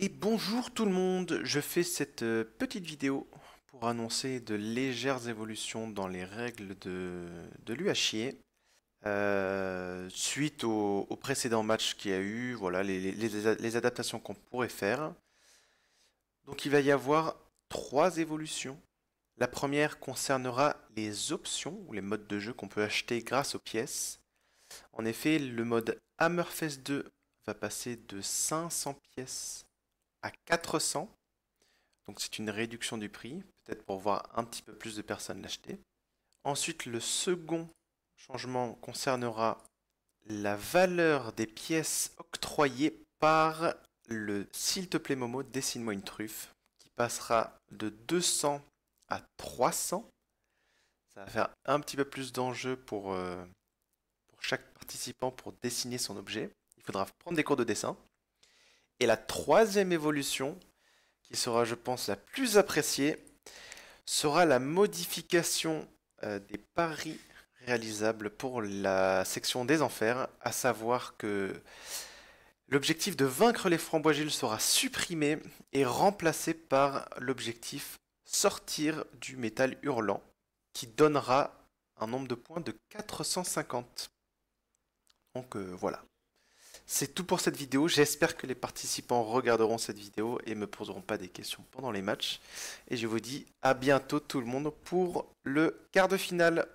Et bonjour tout le monde, je fais cette euh, petite vidéo pour annoncer de légères évolutions dans les règles de, de l'UHIE. Euh, suite au, au, précédent match qu'il y a eu, voilà les, les adaptations qu'on pourrait faire. Donc il va y avoir trois évolutions. La première concernera les options ou les modes de jeu qu'on peut acheter grâce aux pièces. En effet, le mode Hammerfest 2 va passer de 500 pièces à 400. Donc c'est une réduction du prix, peut-être pour voir un petit peu plus de personnes l'acheter. Ensuite, le second changement concernera la valeur des pièces octroyées par le S'il te plaît Momo, dessine-moi une truffe, qui passera de 200 à 300. Ça va faire un petit peu plus d'enjeu pour, euh, pour chaque participant pour dessiner son objet. Il faudra prendre des cours de dessin. Et la troisième évolution, qui sera je pense la plus appréciée, sera la modification euh, des paris réalisables pour la section des enfers, à savoir que l'objectif de vaincre les Gilles sera supprimé et remplacé par l'objectif sortir du métal hurlant, qui donnera un nombre de points de 450. Donc euh, voilà. C'est tout pour cette vidéo. J'espère que les participants regarderont cette vidéo et me poseront pas des questions pendant les matchs. Et je vous dis à bientôt tout le monde pour le quart de finale.